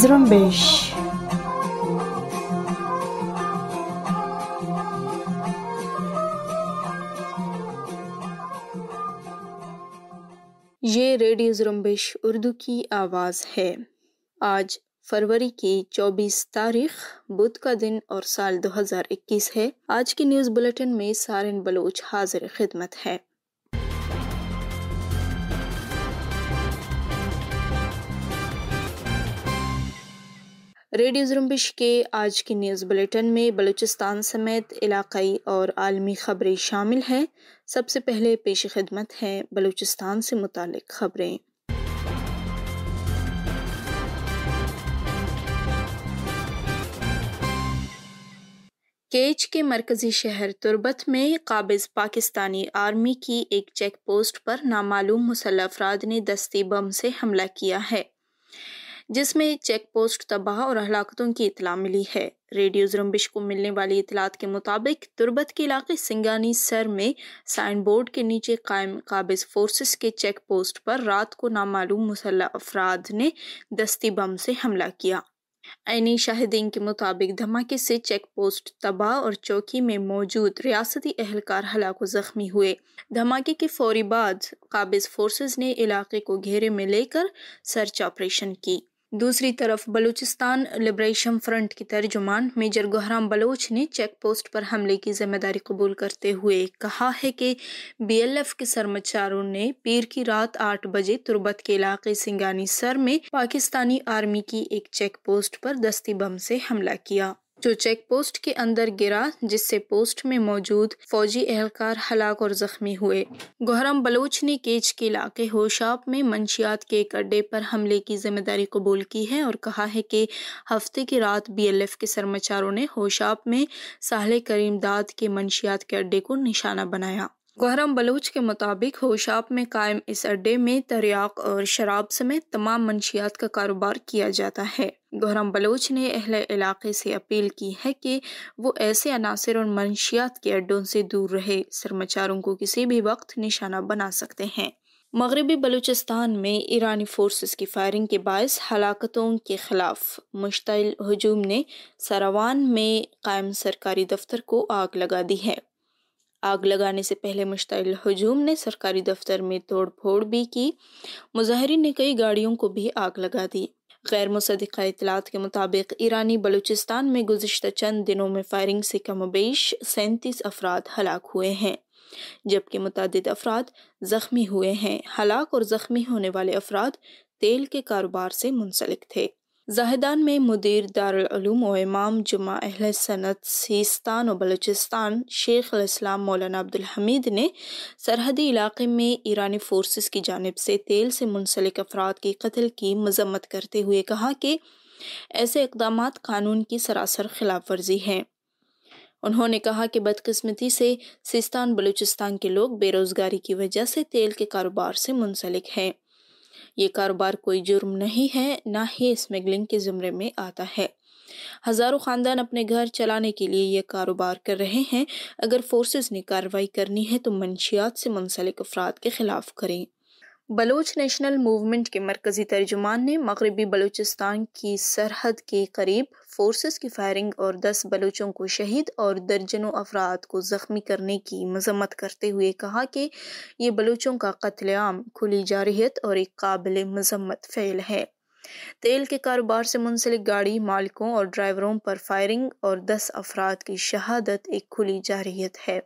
Zrumbish. ये radio जुरम्बिश Urdu की आवाज़ है आज फरवरी की 24 तारीख बुध का दिन और साल 2021 है आज के न्यूज़ बुलेटिन में सारे बलोच हाजिर खिदमत है रेडियो जुम्बिश के आज के न्यूज़ बुलेटिन में बलूचिस्तान समेत इलाकई और आलमी खबरें शामिल हैं सबसे पहले पेश खिदमत हैं बलूचिस्तान से मुतल खबरें केच के मरकजी शहर तुरबत में काबिज पाकिस्तानी आर्मी की एक चेक पोस्ट पर नामालूम मुसल अफराद ने दस्ती बम से हमला किया है जिसमें चेक पोस्ट तबाह और हलाकतों की इतला मिली है रेडियो जुम्बिश को मिलने वाली इतलात के मुताबिक तुर्बत के इलाके सिंगानी सर में साइन बोर्ड के नीचे कायम काबिज फोर्सेस के चेक पोस्ट पर रात को नामालूम मुसल अफराद ने दस्ती बम से हमला किया आनी शाहिदीन के मुताबिक धमाके से चेक पोस्ट तबाह और चौकी में मौजूद रियासती अहलकार हलाको जख्मी हुए धमाके के फौरी बाद काबिज फोर्सेस ने इलाके को घेरे में लेकर सर्च ऑपरेशन की दूसरी तरफ बलूचिस्तान लिबरेशन फ्रंट की तर्जुमान मेजर गहराम बलोच ने चेक पोस्ट पर हमले की जिम्मेदारी कबूल करते हुए कहा है कि बीएलएफ के सरमचारों ने पीर की रात आठ बजे तुर्बत के इलाके सिंगानी सर में पाकिस्तानी आर्मी की एक चेक पोस्ट पर दस्ती बम से हमला किया जो चेक पोस्ट के अंदर गिरा जिससे पोस्ट में मौजूद फौजी एहलकार हलाक और जख्मी हुए गोहरम बलोच ने केच के इलाके होशाप में मंशियात के एक अड्डे पर हमले की जिम्मेदारी कबूल की है और कहा है कि हफ्ते की रात बी एल एफ के सरमाचारों ने होशाप में साहले करीम दाद के मंशियात के अड्डे को निशाना बनाया गहरम बलूच के मुताबिक होशाब में कायम इस अड्डे में तरियाक और शराब समेत तमाम मनशियात का कारोबार किया जाता है गहरम बलोच ने अहले इलाके से अपील की है कि वो ऐसे अनासर और मनशियात के अड्डों से दूर रहे सरमाचारों को किसी भी वक्त निशाना बना सकते हैं मगरबी बलूचिस्तान में ईरानी फोर्सेस की फायरिंग के बायस हलाकतों के खिलाफ मुश्तिल हजूम ने सरावान में कायम सरकारी दफ्तर को आग लगा दी है आग लगाने से पहले मुश्तिल हजूम ने सरकारी दफ्तर में तोड़फोड़ भी की मुजाहरीन ने कई गाड़ियों को भी आग लगा दी गैर मुसदा इतलात के मुताबिक ईरानी बलूचिस्तान में गुजशत चंद दिनों में फायरिंग से कमबेश सैंतीस अफराद हलाक हुए हैं जबकि मुतद अफराद ज़ख्मी हुए हैं हलाक और ज़ख्मी होने वाले अफराद तेल के कारोबार से मुंसलिक थे जाहिदान में मुदीर दारूम और इमाम जुमा अहल सनत सीस्तान और बलूचिस्तान शेख इस्लाम मौलाना अब्दुल हमीद ने सरहदी इलाके में ईरानी फोर्सेस की जानब से तेल से मुंसलिक अफराद की कत्ल की मजम्मत करते हुए कहा कि ऐसे इकदाम कानून की सरासर खिलाफ वर्जी हैं उन्होंने कहा कि बदकस्मती से सिस्तान बलूचिस्तान के लोग बेरोज़गारी की वजह से तेल के कारोबार से मुंसलिक हैं ये कारोबार कोई जुर्म नहीं है ना ही स्मगलिंग के ज़ुमरे में आता है हज़ारों ख़ानदान अपने घर चलाने के लिए यह कारोबार कर रहे हैं अगर फोर्सेस ने कार्रवाई करनी है तो मंशियात से मुंसलिक अफराद के ख़िलाफ़ करें बलोच नेशनल मूवमेंट के मरकज़ी तर्जुमान ने मगरबी बलूचिस्तान की सरहद के करीब फोर्सेस की फायरिंग और दस बलूचों को शहीद और दर्जनों अफराद को ज़ख्मी करने की मजम्मत करते हुए कहा कि ये बलूचों का कत्लेआम खुली जारहत और एक काबिल मजम्मत फ़ैल है तेल के कारोबार से मुंसलिक गाड़ी मालिकों और ड्राइवरों पर फायरिंग और दस अफराद की शहादत एक खुली जारहत है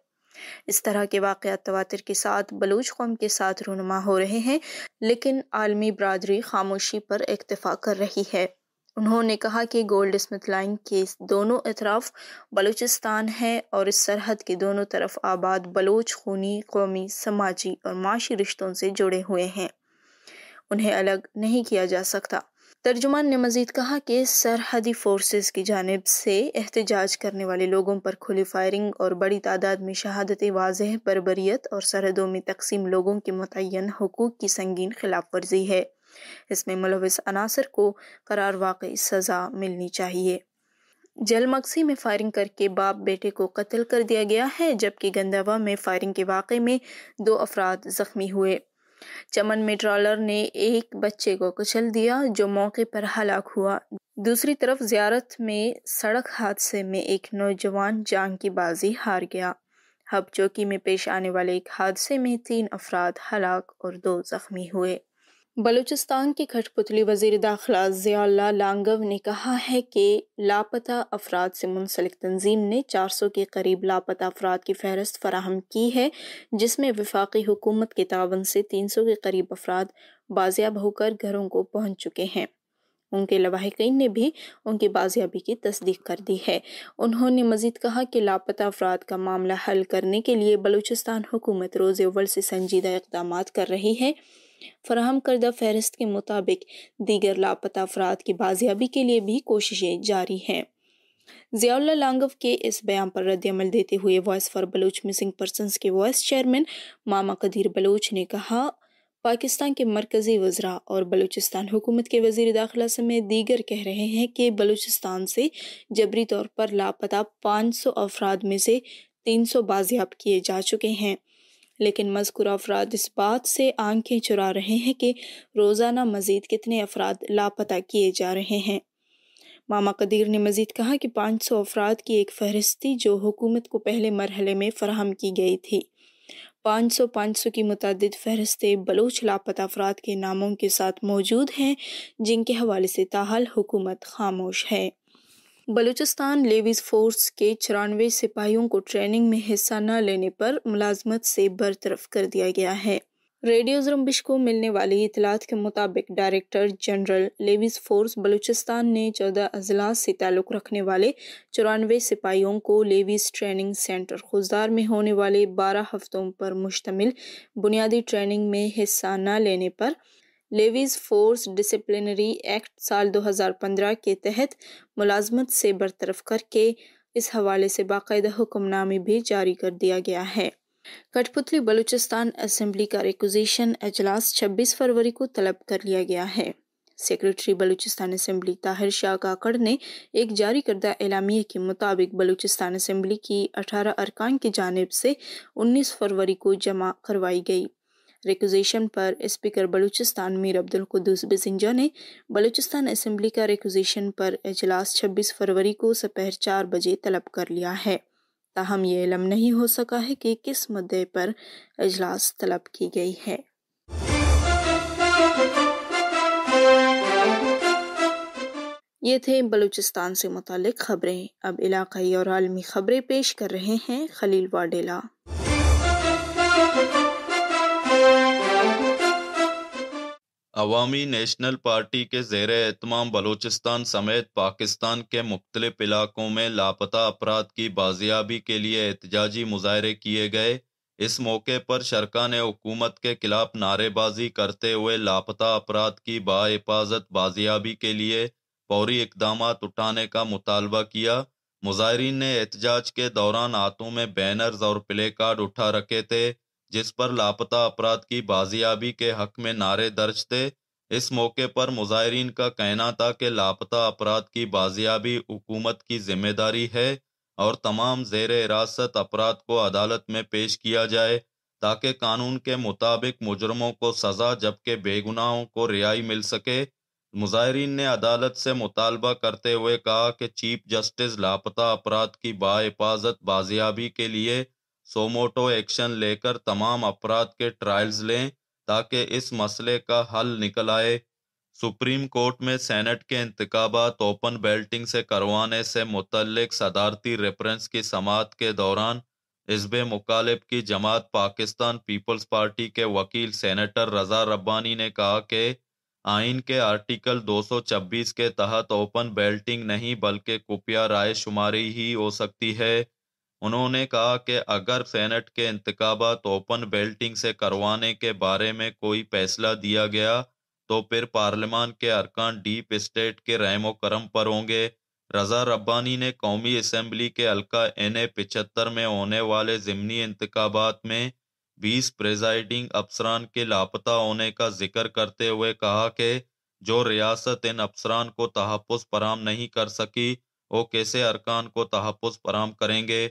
इस तरह के वाक़ तवातर के साथ बलूच कौम के साथ रूनमा हो रहे हैं लेकिन आलमी बरदरी खामोशी पर इतफ़ा कर रही है उन्होंने कहा कि गोल्ड स्मिथ लाइन के दोनों अतराफ बलूचिस्तान है और इस सरहद के दोनों तरफ आबाद बलोच खूनी कौमी समाजी और माशी रिश्तों से जुड़े हुए हैं उन्हें अलग नहीं किया जा सकता तर्जुमान ने मजीद कहा कि सरहदी फोर्सेस की जानब से एहतजाज करने वाले लोगों पर खुली फायरिंग और बड़ी तादाद में शहादतें वाजह बरबरीत और सरहदों में तकसीम लोगों के मुतन हकूक़ की संगीन खिलाफ वर्जी है इसमें मुलविस अनासर को करार वाकई सज़ा मिलनी चाहिए जलमक्सी में फायरिंग करके बाप बेटे को कत्ल कर दिया गया है जबकि गंदावा में फायरिंग के वाक़े में दो अफराद ज़ख्मी हुए चमन में ट्रॉलर ने एक बच्चे को कुचल दिया जो मौके पर हलाक हुआ दूसरी तरफ जियारत में सड़क हादसे में एक नौजवान जान की बाजी हार गया हब चौकी में पेश आने वाले एक हादसे में तीन अफराद हलाक और दो जख्मी हुए बलूचिस्तान के खटपुतली वजीर दाखिला ज़ियाल्ला लांगव ने कहा है कि लापता अफराद से मुंसलिक तंजीम ने 400 के करीब लापता अफराद की फहरस्त फराहम की है जिसमें वफाकी हुकूमत के तावन से 300 के करीब अफराद बाजियाब होकर घरों को पहुंच चुके हैं उनके लवाहकिन ने भी उनकी बाजियाबी की तस्दीक कर दी है उन्होंने मजीद कहा कि लापता अफराद का मामला हल करने के लिए बलूचिस्तान हुकूमत रोज़ अव्वल से संजीदा इकदाम कर रही है फराहम करदा फहरस्त के मुताबिक दीगर लापता अफराद की बाजियाबी के लिए भी कोशिशें जारी हैं जियाउल्ला लांगव के इस बयान पर रद्दमल देते हुए voice for Baloch missing person के वॉइस चेयरमैन मामा कदीर बलोच ने कहा पाकिस्तान के मरकज़ी वजरा और बलूचिस्तान हुकूमत के वजीर दाखिला समेत दीगर कह रहे हैं कि बलूचिस्तान से जबरी तौर पर लापता 500 अफराद में से 300 बाजियाब किए जा चुके हैं लेकिन मजकूर अफराद इस बात से आंखें चुरा रहे हैं कि रोज़ाना मज़ीद कितने अफराद लापता किए जा रहे हैं मामा कदीर ने मज़ीद कहा कि पाँच सौ अफराद की एक फहरिस्त थी जो हुकूमत को पहले मरहले में फराहम की गई थी पाँच सौ पाँच सौ की मतद फहरस्तें बलोच लापता अफराद के नामों के साथ मौजूद हैं जिनके हवाले से ताहल हुकूमत खामोश है बलूचिस्तान लेवीज फोर्स के चौरानवे सिपाहियों को ट्रेनिंग में हिस्सा न लेने पर मुलाजमत से बरतरफ कर दिया गया है रेडियो जरम्बिश को मिलने वाली इतलात के मुताबिक director general Levies force Balochistan ने चौदह अजला से ताल्लुक़ रखने वाले चौरानवे सिपाहियों को लेविस ट्रेनिंग सेंटर खुजदार में होने वाले बारह हफ्तों पर मुश्तमिल बुनियादी ट्रेनिंग में हिस्सा न लेने पर लेविज फोर्स डिसिप्लिनरी एक्ट साल 2015 के तहत मुलाजमत से बरतरफ करके इस हवाले से बाकायदा हुक्मनामे भी जारी कर दिया गया है कठपुतली बलूचिस्तान असम्बली का रिकोजिशन अजलास 26 फरवरी को तलब कर लिया गया है सेक्रेटरी बलूचिस्तान असम्बली ताहिर शाह काकड़ ने एक जारी करदा एलामिया के मुताबिक बलूचिस्तान असम्बली की 18 अरकान की जानब से 19 फरवरी को जमा करवाई गई रिक्वजेशन पर स्पीकर बलूचिस्तान मीर अब्दुल कुद्दूस बिसिंजा ने बलूचिस्तान असम्बली का रिक्वजेशन पर अजलास 26 फरवरी को सपहर चार बजे तलब कर लिया है ताहम ये इलम नहीं हो सका है कि किस मुद्दे पर अजलास तलब की गई है ये थे बलूचिस्तान से मुतक खबरें अब इलाकई और आलमी खबरें पेश कर रहे हैं खलील वाडेला अवामी नेशनल पार्टी के जेर एहतमाम बलूचिस्तान समेत पाकिस्तान के मुख्तलिफ इलाकों में लापता अफराद की बाजियाबी के लिए एहतजाजी मुजाहरे किए गए इस मौके पर शर्का ने हुकूमत के खिलाफ नारेबाजी करते हुए लापता अफराद की बाहिफाजत बाजियाबी के लिए फौरी इकदाम उठाने का मुतालबा किया मुजाहरीन ने एहतजाज के दौरान हाथों में बैनर्स और प्ले कार्ड उठा रखे थे जिस पर लापता अपराध की बाजियाबी के हक में नारे दर्ज थे इस मौके पर मुजाहरीन का कहना था कि लापता अपराध की बाजियाबी हुकूमत की जिम्मेदारी है और तमाम जेर हिरासत अपराध को अदालत में पेश किया जाए ताकि कानून के मुताबिक मुजरमों को सजा जबकि बेगुनाहों को रिहाई मिल सके मुजाहरीन ने अदालत से मुतालबा करते हुए कहा कि चीफ जस्टिस लापता अपराध की बाहिफाजत बाजियाबी के लिए सोमोटो एक्शन लेकर तमाम अपराध के ट्रायल्स लें ताकि इस मसले का हल निकल आए सुप्रीम कोर्ट में सेनेट के इंतबात ओपन बेल्टिंग से करवाने से मुतलक सदारती रेफरेंस की समात के दौरान इसब मुखालिब की जमात पाकिस्तान पीपल्स पार्टी के वकील सेनेटर रजा रब्बानी ने कहा कि आइन के आर्टिकल 226 के तहत ओपन बेल्टिंग नहीं बल्कि कुपिया राय शुमारी ही हो सकती है उन्होंने कहा कि अगर सेनेट के इंतबात ओपन बेल्टिंग से करवाने के बारे में कोई फैसला दिया गया तो फिर पार्लियामान के अरकान डीप स्टेट के रहमो करम पर होंगे रजा रब्बानी ने कौमी असम्बली के हल्का एन ए पिछहत्तर में होने वाले ज़मनी इंतबात में बीस प्रेजाइडिंग अफसरान के लापता होने का जिक्र करते हुए कहा कि जो रियासत इन अफसरान को तहफ़ फराम नहीं कर सकी वो कैसे अरकान को तहफ़ फराम करेंगे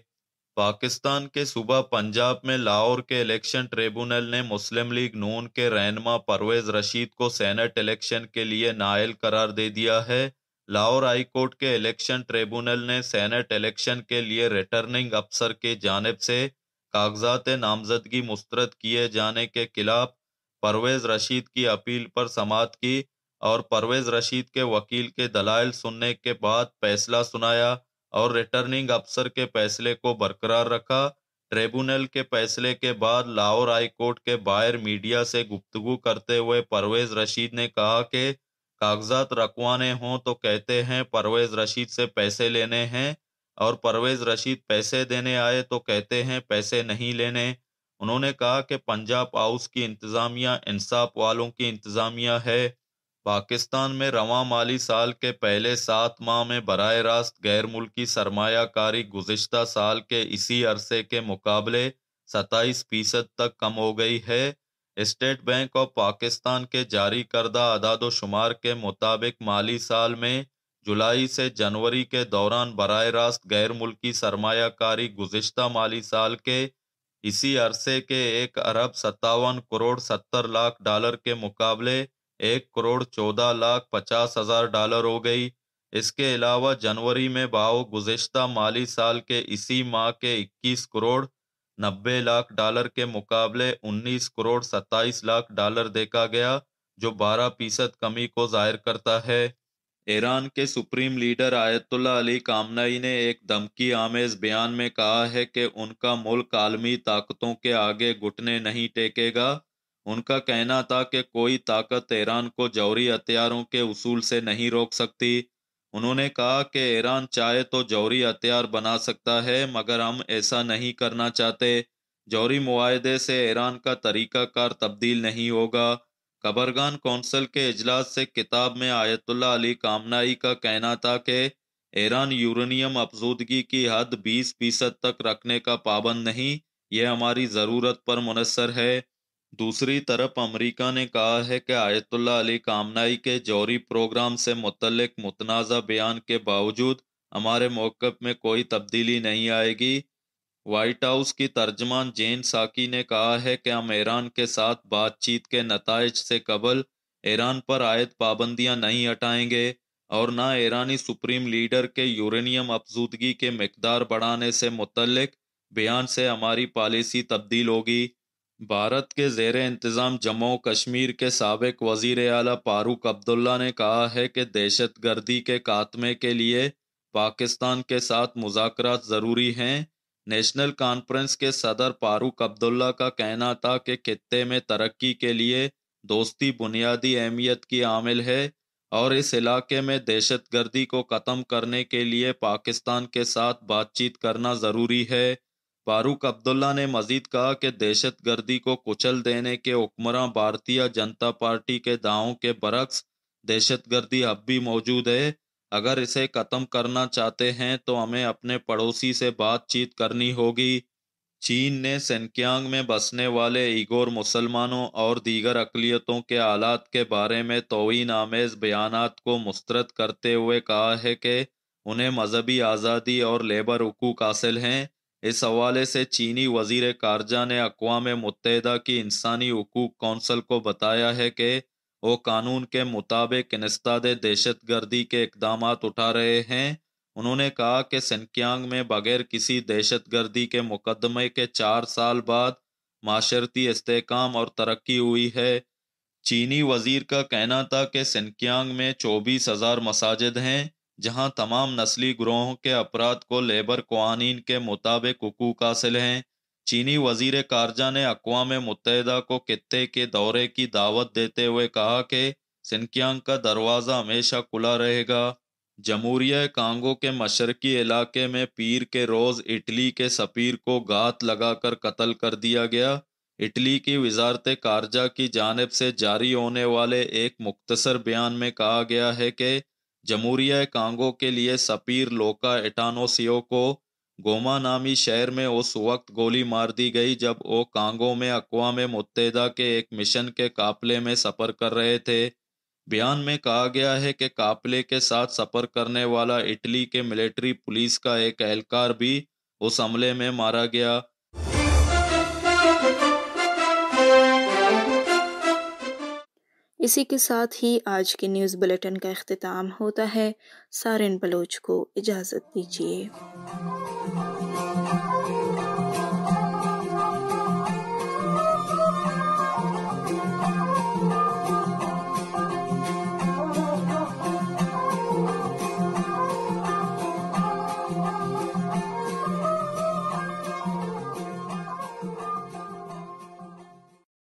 पाकिस्तान के सुबह पंजाब में लाहौर के इलेक्शन ट्रिब्यूनल ने मुस्लिम लीग नून के रहनमा परवेज रशीद को सेनेट इलेक्शन के लिए नायल करार दे दिया है लाहौर हाईकोर्ट के इलेक्शन ट्रिब्यूनल ने सेनेट इलेक्शन के लिए रिटर्निंग अफसर के जानब से कागजात नामजदगी मुस्तरद किए जाने के खिलाफ परवेज रशीद की अपील पर समात की और परवेज रशीद के वकील के दलाइल सुनने के बाद फैसला सुनाया और रिटर्निंग अफसर के फैसले को बरकरार रखा ट्रिब्यूनल के फैसले के बाद लाहौर हाईकोर्ट के बाहर मीडिया से गुफ्तगु करते हुए परवेज रशीद ने कहा कि कागजात रखवाने हों तो कहते हैं परवेज रशीद से पैसे लेने हैं और परवेज रशीद पैसे देने आए तो कहते हैं पैसे नहीं लेने उन्होंने कहा कि पंजाब हाउस की इंतज़ामिया इंसाफ वालों की इंतज़ामिया है पाकिस्तान में रवा माली साल के पहले सात माह में बर रास्त गैर मुल्की सरमाकारी गुज्त साल के इसी अरसे के मुकाबले सत्ताईस फीसद तक कम हो गई है स्टेट बैंक ऑफ पाकिस्तान के जारी करदा अदाद शुमार के मुताबिक माली साल में जुलाई से जनवरी के दौरान बर रास्त गैर मुल्की सरमाकारी गुज्त माली साल के इसी अरसे के एक अरब सत्तावन करोड़ सत्तर लाख डॉलर के मुकाबले एक करोड़ चौदह लाख पचास हजार डॉलर हो गई इसके अलावा जनवरी में भाव गुजशत माली साल के इसी माह के 21 करोड़ नब्बे लाख डॉलर के मुकाबले 19 करोड़ 27 लाख डॉलर देखा गया जो 12 फीसद कमी को जाहिर करता है ईरान के supreme leader Ayatollah Ali Khamenei ने एक धमकी आमेज बयान में कहा है कि उनका मुल्क आलमी ताकतों के आगे घुटने नहीं टेकेगा उनका कहना था कि कोई ताकत ईरान को जौहरी हथियारों के उसूल से नहीं रोक सकती उन्होंने कहा कि ईरान चाहे तो जौहरी हथियार बना सकता है मगर हम ऐसा नहीं करना चाहते जौहरी माहदे से ईरान का तरीक़ाकार तब्दील नहीं होगा कबरगान कौंसिल के अजलास से किताब में आयतुल्ला अली कामनाई का कहना था कि ईरान यूरेनियम अफजूदगी की हद 20 फीसद तक रखने का पाबंद नहीं यह हमारी ज़रूरत पर मुनसर है दूसरी तरफ अमरीका ने कहा है कि आयतुल्ला अली कामनाई के जौहरी प्रोग्राम से मुतल मुतनाज़ा बयान के बावजूद हमारे मौकफ में कोई तब्दीली नहीं आएगी वाइट हाउस की तर्जमान जेन साकी ने कहा है कि हम ईरान के साथ बातचीत के नतज से कबल ईरान पर आयद पाबंदियां नहीं हटाएंगे और ना ईरानी सुप्रीम लीडर के यूरेनियम अफजूदगी के मकदार बढ़ाने से मुतलक बयान से हमारी पॉलिसी तब्दील होगी भारत के जेर इंतज़ाम जम्मू कश्मीर के सबक वजीर अला फारूक अब्दुल्ला ने कहा है कि दहशत गर्दी के खात्मे के लिए पाकिस्तान के साथ मुजाकर ज़रूरी हैं नेशनल कॉन्फ्रेंस के सदर फारूक अब्दुल्ला का कहना था कि खत्े में तरक्की के लिए दोस्ती बुनियादी अहमियत की आमिल है और इस इलाके में दहशत गर्दी को ख़त्म करने के लिए पाकिस्तान के साथ बातचीत करना ज़रूरी है फारूक अब्दुल्ला ने मजीद कहा कि दहशत गर्दी को कुचल देने के हुक्मरान भारतीय जनता पार्टी के दावों के बरक्स दहशत गर्दी अब भी मौजूद है अगर इसे ख़त्म करना चाहते हैं तो हमें अपने पड़ोसी से बातचीत करनी होगी चीन ने सेनकियांग में बसने वाले ईगोर मुसलमानों और दीगर अकलीतों के हालात के बारे में तोीन आमेज़ बयान को मुस्तरद करते हुए कहा है कि उन्हें मजहबी आज़ादी और लेबर हकूक हासिल हैं इस हवाले से चीनी वजीर खारजा ने अकवा मुतहदा की इंसानी हकूक कौंसल को बताया है कि वो कानून के मुताबिक नस्ताद दहशत गर्दी के इकदाम उठा रहे हैं उन्होंने कहा कि सनकियांग में बगैर किसी दहशत गर्दी के मुकदमे के चार साल बाद माशरती इसकाम और तरक्की हुई है चीनी वजीर का कहना था कि सनकियांग में चौबीस हज़ार मसाजिद हैं जहां तमाम नस्ली ग्रोहों के अपराध को लेबर कवानीन के मुताबिक हकूक हासिल हैं चीनी वजीर खारजा ने अकवा मुतहदा को खत्े के दौरे की दावत देते हुए कहा कि सिनकियांग का दरवाज़ा हमेशा खुला रहेगा जमहूरिया कांगो के मशरकी इलाके में पीर के रोज़ इटली के सपीर को गात लगाकर कत्ल कर दिया गया इटली की वजारत खारजा की जानब से जारी होने वाले एक मुख्तसर बयान में कहा गया है कि जमहूरिया कांगो के लिए सपीर लोका एटानोसियो को गोमा नामी शहर में उस वक्त गोली मार दी गई जब वो कांगो में अकवा में मुतदा के एक मिशन के काफले में सफ़र कर रहे थे बयान में कहा गया है कि काफले के साथ सफ़र करने वाला इटली के मिलिट्री पुलिस का एक एहलकार भी उस हमले में मारा गया इसी के साथ ही आज के न्यूज़ बुलेटिन का अख्ताम होता है सारिन बलोच को इजाज़त दीजिए